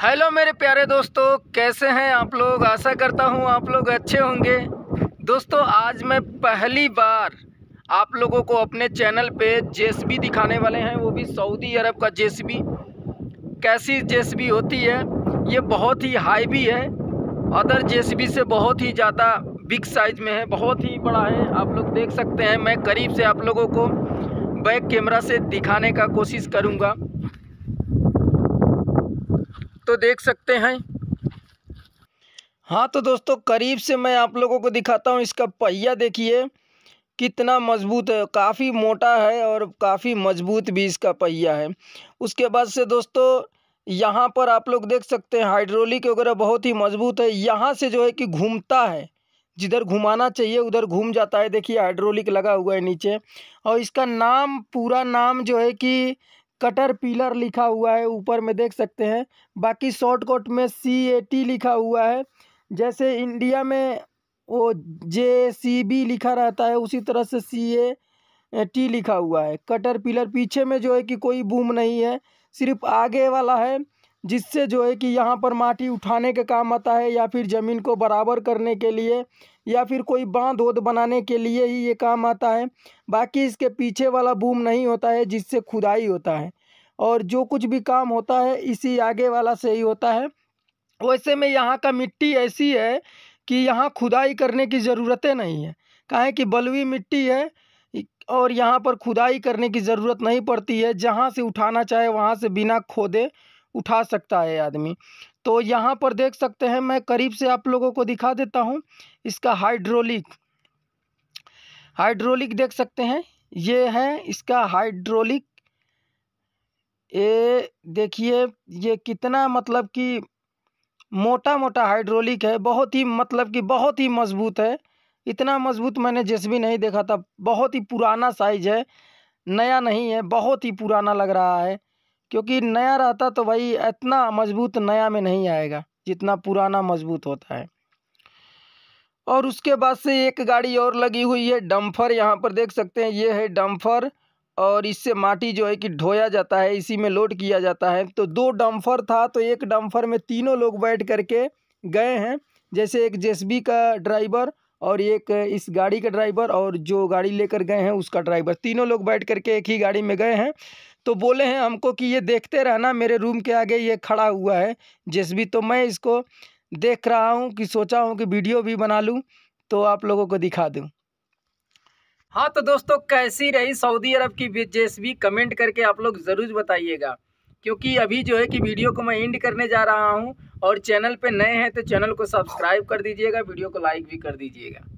hello मेरे प्यारे दोस्तों कैसे हैं आप लोग आशा करता हूं आप लोग अच्छे होंगे दोस्तों आज मैं पहली बार आप लोगों को अपने चैनल पे जेसबी दिखाने वाले हैं वो भी सऊदी अरब का जेसबी कैसी जेसबी होती है ये बहुत ही हाई भी है अदर जेसबी से बहुत ही ज़्यादा बिग साइज़ में है बहुत ही बड़ा है आप लोग देख सकते हैं मैं करीब से आप लोगों को बैक कैमरा से दिखाने का कोशिश करूँगा तो देख सकते हैं हाँ तो दोस्तों करीब से मैं आप लोगों को दिखाता हूँ इसका पहिया देखिए कितना मजबूत है काफ़ी मोटा है और काफ़ी मजबूत भी इसका पहिया है उसके बाद से दोस्तों यहाँ पर आप लोग देख सकते हैं हाइड्रोलिक वगैरह बहुत ही मजबूत है यहाँ से जो है कि घूमता है जिधर घुमाना चाहिए उधर घूम जाता है देखिए हाइड्रोलिक लगा हुआ है नीचे और इसका नाम पूरा नाम जो है कि कटर पिलर लिखा हुआ है ऊपर में देख सकते हैं बाकी शॉर्टकट में सी ए टी लिखा हुआ है जैसे इंडिया में वो जे सी बी लिखा रहता है उसी तरह से सी ए टी लिखा हुआ है कटर पिलर पीछे में जो है कि कोई बूम नहीं है सिर्फ आगे वाला है जिससे जो है कि यहाँ पर माटी उठाने के काम आता है या फिर ज़मीन को बराबर करने के लिए या फिर कोई बांध वोध बनाने के लिए ही ये काम आता है बाकी इसके पीछे वाला बूम नहीं होता है जिससे खुदाई होता है और जो कुछ भी काम होता है इसी आगे वाला से ही होता है वैसे में यहाँ का मिट्टी ऐसी है कि यहाँ खुदाई करने की ज़रूरतें नहीं है कहें कि बलुई मिट्टी है और यहाँ पर खुदाई करने की ज़रूरत नहीं पड़ती है जहाँ से उठाना चाहे वहाँ से बिना खोदे उठा सकता है आदमी तो यहाँ पर देख सकते हैं मैं करीब से आप लोगों को दिखा देता हूँ इसका हाइड्रोलिक हाइड्रोलिक देख सकते हैं ये है इसका हाइड्रोलिक ये देखिए ये कितना मतलब कि मोटा मोटा हाइड्रोलिक है बहुत ही मतलब कि बहुत ही मजबूत है इतना मजबूत मैंने भी नहीं देखा था बहुत ही पुराना साइज है नया नहीं है बहुत ही पुराना लग रहा है क्योंकि नया रहता तो भाई इतना मज़बूत नया में नहीं आएगा जितना पुराना मज़बूत होता है और उसके बाद से एक गाड़ी और लगी हुई है डम्फर यहाँ पर देख सकते हैं ये है डम्फर और इससे माटी जो है कि ढोया जाता है इसी में लोड किया जाता है तो दो डम्फर था तो एक डम्फर में तीनों लोग बैठ करके गए हैं जैसे एक जेसबी का ड्राइवर और एक इस गाड़ी का ड्राइवर और जो गाड़ी लेकर गए हैं उसका ड्राइवर तीनों लोग बैठ करके एक ही गाड़ी में गए हैं तो बोले हैं हमको कि ये देखते रहना मेरे रूम के आगे ये खड़ा हुआ है जिस भी तो मैं इसको देख रहा हूँ कि सोचा हूँ कि वीडियो भी बना लूँ तो आप लोगों को दिखा दूँ हाँ तो दोस्तों कैसी रही सऊदी अरब की भी कमेंट करके आप लोग ज़रूर बताइएगा क्योंकि अभी जो है कि वीडियो को मैं एंड करने जा रहा हूँ और चैनल पे नए हैं तो चैनल को सब्सक्राइब कर दीजिएगा वीडियो को लाइक भी कर दीजिएगा